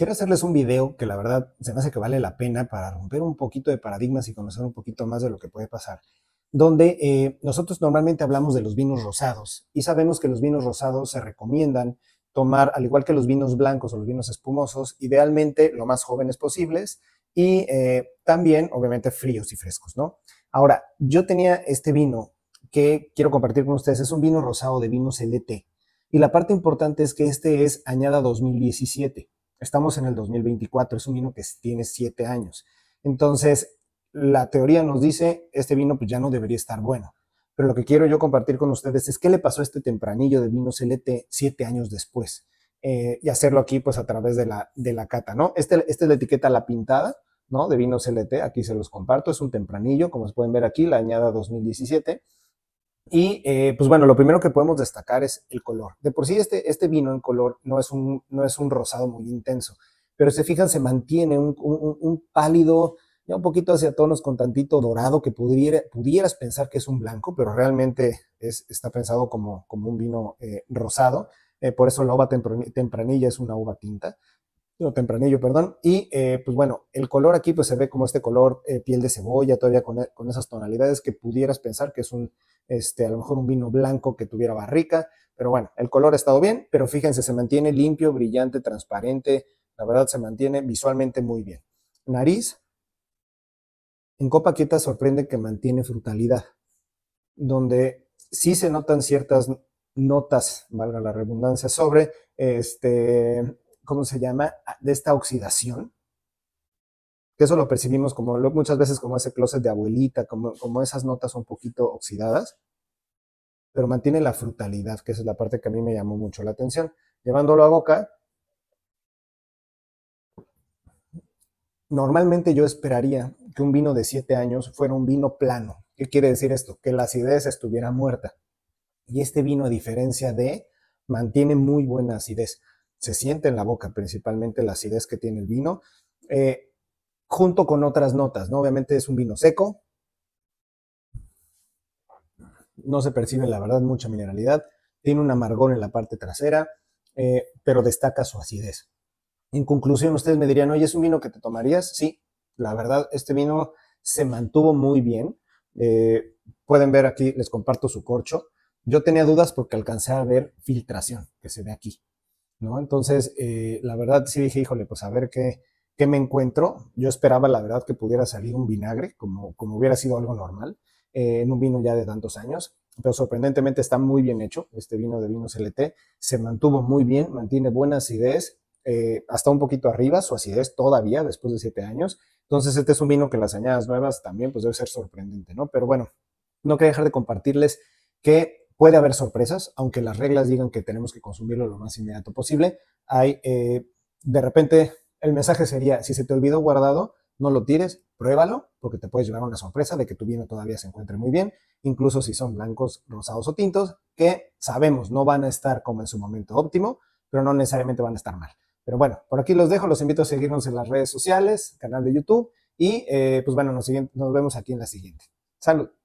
quiero hacerles un video que la verdad se me hace que vale la pena para romper un poquito de paradigmas y conocer un poquito más de lo que puede pasar. Donde eh, nosotros normalmente hablamos de los vinos rosados y sabemos que los vinos rosados se recomiendan tomar, al igual que los vinos blancos o los vinos espumosos, idealmente lo más jóvenes posibles y eh, también, obviamente, fríos y frescos, ¿no? Ahora, yo tenía este vino que quiero compartir con ustedes, es un vino rosado de vinos LT. Y la parte importante es que este es añada 2017. Estamos en el 2024, es un vino que tiene siete años. Entonces, la teoría nos dice, este vino pues ya no debería estar bueno. Pero lo que quiero yo compartir con ustedes es qué le pasó a este tempranillo de vino CLT siete años después. Eh, y hacerlo aquí pues a través de la, cata, ¿no? Este, esta es la etiqueta La Pintada, ¿no? De vino CLT, aquí se los comparto, es un tempranillo, como se pueden ver aquí, la añada 2017. Y eh, pues bueno, lo primero que podemos destacar es el color. De por sí este, este vino en color no es, un, no es un rosado muy intenso, pero si se fijan se mantiene un, pálido, ya un poquito hacia tonos con tantito dorado que pudieras pensar que es un blanco, pero realmente está pensado como, como un vino eh, rosado. Eh, por eso la uva tempranilla es una uva tinta, no, tempranillo, perdón. Y pues bueno, el color aquí pues se ve como este color piel de cebolla, todavía con esas tonalidades que pudieras pensar que es un este, a lo mejor un vino blanco que tuviera barrica, pero bueno, el color ha estado bien, pero fíjense, se mantiene limpio, brillante, transparente, la verdad se mantiene visualmente muy bien. Nariz, en copa quieta sorprende que mantiene frutalidad, donde sí se notan ciertas notas, valga la redundancia, sobre este, ¿cómo se llama? Ah, de esta oxidación, que eso lo percibimos como muchas veces como ese closet de abuelita, como, como esas notas un poquito oxidadas, pero mantiene la frutalidad, que es la parte que a mí me llamó mucho la atención. Llevándolo a boca, normalmente yo esperaría que un vino de 7 años fuera un vino plano. ¿Qué quiere decir esto? Que la acidez estuviera muerta. Y este vino, a diferencia de, mantiene muy buena acidez. Se siente en la boca principalmente la acidez que tiene el vino. Eh, junto con otras notas, ¿no? Obviamente es un vino seco. No se percibe, la verdad, mucha mineralidad. Tiene un amargón en la parte trasera, eh, pero destaca su acidez. En conclusión, ustedes me dirían, oye, ¿es un vino que te tomarías? Sí, la verdad, este vino se mantuvo muy bien. Eh, pueden ver aquí, les comparto su corcho. Yo tenía dudas porque alcancé a ver filtración, que se ve aquí, ¿no? Entonces, eh, la verdad sí dije, híjole, pues a ver qué, me encuentro? Yo esperaba, la verdad, que pudiera salir un vinagre, como, como hubiera sido algo normal, eh, en un vino ya de tantos años, pero sorprendentemente está muy bien hecho. Este vino de Vinos LT se mantuvo muy bien, mantiene buena acidez, eh, hasta un poquito arriba, su acidez todavía después de siete años. Entonces, este es un vino que las añadas nuevas también pues debe ser sorprendente, ¿no? Pero bueno, no quería dejar de compartirles que puede haber sorpresas, aunque las reglas digan que tenemos que consumirlo lo más inmediato posible. Hay eh, de repente el mensaje sería, si se te olvidó guardado, no lo tires, pruébalo, porque te puedes llevar una sorpresa de que tu vino todavía se encuentre muy bien, incluso si son blancos, rosados o tintos, que sabemos no van a estar como en su momento óptimo, pero no necesariamente van a estar mal. Pero bueno, por aquí los dejo, los invito a seguirnos en las redes sociales, canal de YouTube, y eh, pues bueno, nos vemos aquí en la siguiente. Salud.